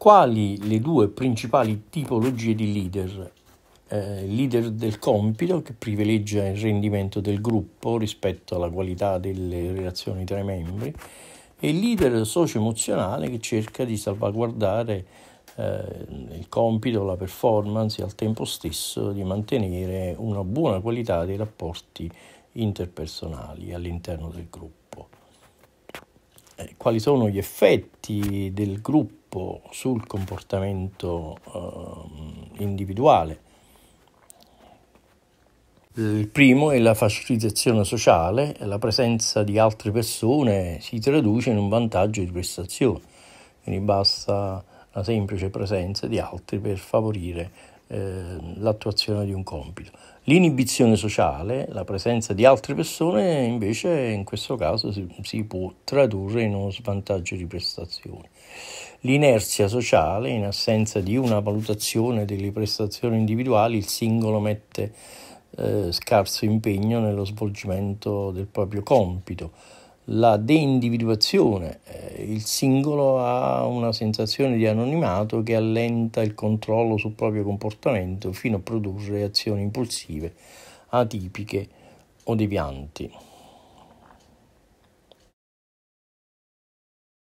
quali le due principali tipologie di leader eh, leader del compito che privilegia il rendimento del gruppo rispetto alla qualità delle relazioni tra i membri e leader socio-emozionale che cerca di salvaguardare eh, il compito, la performance e al tempo stesso di mantenere una buona qualità dei rapporti interpersonali all'interno del gruppo. Eh, quali sono gli effetti del gruppo? troppo sul comportamento eh, individuale. Il primo è la facilitazione sociale, la presenza di altre persone si traduce in un vantaggio di prestazione, quindi basta la semplice presenza di altri per favorire eh, l'attuazione di un compito. L'inibizione sociale, la presenza di altre persone, invece in questo caso si, si può tradurre in uno svantaggio di prestazioni. L'inerzia sociale, in assenza di una valutazione delle prestazioni individuali, il singolo mette eh, scarso impegno nello svolgimento del proprio compito. La deindividuazione eh, il singolo ha una sensazione di anonimato che allenta il controllo sul proprio comportamento fino a produrre azioni impulsive, atipiche o devianti.